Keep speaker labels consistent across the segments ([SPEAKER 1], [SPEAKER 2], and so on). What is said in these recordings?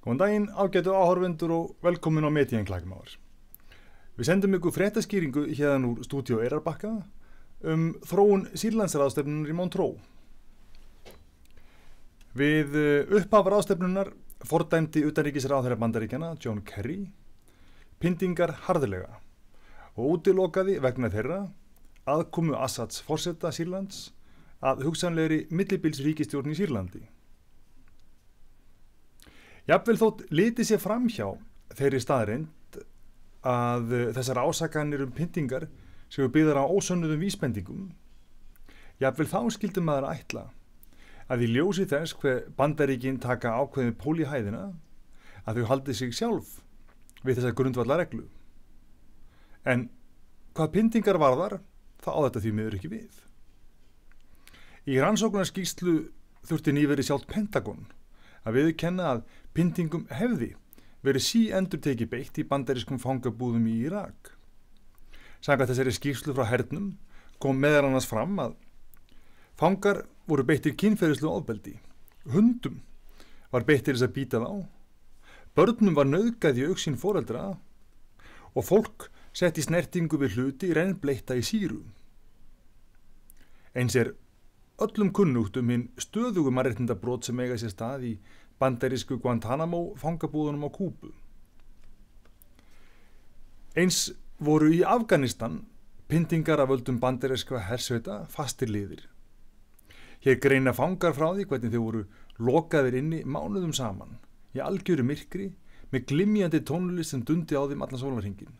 [SPEAKER 1] Góðan daginn, ágætu áhörvendur og velkomin á Metíðan klagmáður. Við sendum ykkur frettaskýringu hérna úr stúdíu Eirarbakka um þróun síðlandsraðstefnunur í Montró. Við eh, upphafar ástefnunar fordæmdi utanríkisraðherra bandaríkjana John Kerry pindingar harðilega og útilokaði vegna þeirra aðkomu Assads fórsetta Sýrlands að hugsanleiri millibils ríkistjórn í Sýrlandi Jafnvel þótt lítið sér framhjá þeirri staðrind að eh, þessar ásakanir um pyntingar sem við byðar á ósönnuðum vísbendingum jafnvel þá skildum maður að ætla að í ljósi þess hver bandaríkinn taka ákveðin pól í hæðina að þau haldi sig sjálf við þessa grundvallareglu en hvað pyntingar varðar þá á þetta því miður ekki við. Í rannsókunarskýslu þurfti nýveri sjálf Pentagon að viðkenna að pyntingum hefði verið sí endur tekið beitt í bandarískum fangabúðum í Irak. Sanga þessari skýrslu frá hernum kom meðan annars fram að fangar voru beittir kynferðislu ofbeldi, hundum var beittir þess að býta þá, börnum var nöðgæð í auksinn foreldra og fólk sett í snertingu við hluti reynbleita í síru. Eins er öllum kunnugt um hinn stöðugum að réttinda brot sem eiga sér stað í bandarísku Guantanamo fangabúðunum á Kúbu. Eins voru í Afganistan pyntingar af öldum bandaríska hersveita fastir liðir. Hér greina fangar frá því hvernig þau voru lokaðir inni mánuðum saman í algjöru myrkri með glimjandi tónlist sem dundi á þeim allan sólvarhingin.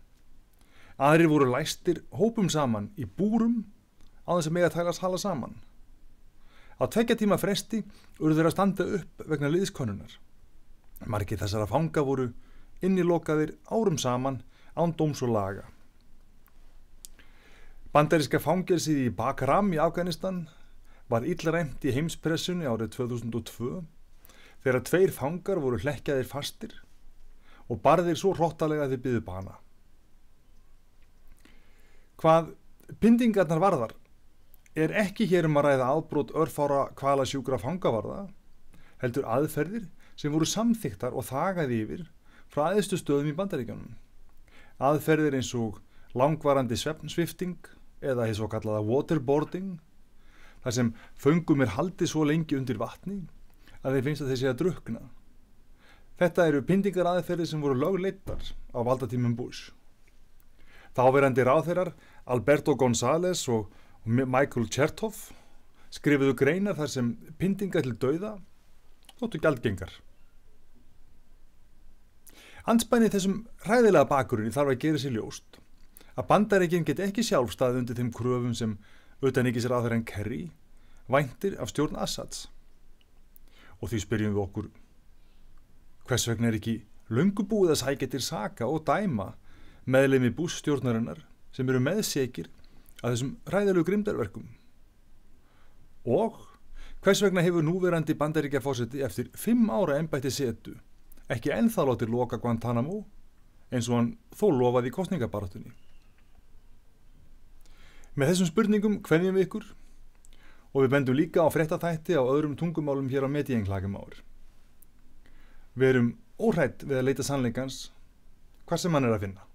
[SPEAKER 1] Aðrir voru læstir hópum saman í búrum á þess að mega tælast hala saman. Á tvekja tíma fresti urður þeirra standa upp vegna liðskonunar. Marki þessara fanga voru innilokaðir árum saman án dóms og laga. Bandaríska fangelsið í Bakram í Afganistan var illræmt í heimspressunni árið 2002 þegar tveir fangar voru hlekjaðir fastir og barðir svo hróttalega að þeir byðu bana. Hvað pindingarnar varðar er ekki hér um að ræða aðbrót örfára kvala sjúkra fangavarða, heldur aðferðir sem voru samþyktar og þagaði yfir frá aðeistu stöðum í bandaríkjanum. Aðferðir eins og langvarandi svefnsvifting eða hér svo kallaða waterboarding, þar sem föngum er haldið svo lengi undir vatni að þeir finnst að þeir sé að drukna. Þetta eru pindingar aðferðir sem voru lögleittar á valdatímum Bush. Þáverandi ráðherrar Alberto González og Michael Chertoff skrifiðu greina þar sem pindinga til dauða þóttu gældgengar. Ansbænið þessum ræðilega bakurinn þarf að gera sér ljóst að bandarækinn get ekki sjálfstað undir þeim kröfum sem utan ekki sér aðhverjan en Kerry væntir af stjórn Assads. Og því spyrjum við okkur hvers vegna er ekki lungubúið að sækja til saka og dæma meðlemi bústjórnarinnar sem eru meðsegir að þessum ræðilegu grimdarverkum og hvers vegna hefur núverandi bandaríkja fósetti eftir fimm ára ennbætti setu ekki ennþá látið loka Guantanamo eins og hann þó lofaði í kostningabarratunni. Með þessum spurningum hverjum við ykkur og við bendum líka á frettatætti á öðrum tungumálum hér á medienklagum ár. Við erum óhrætt við að leita sannleikans hvað sem hann er að finna.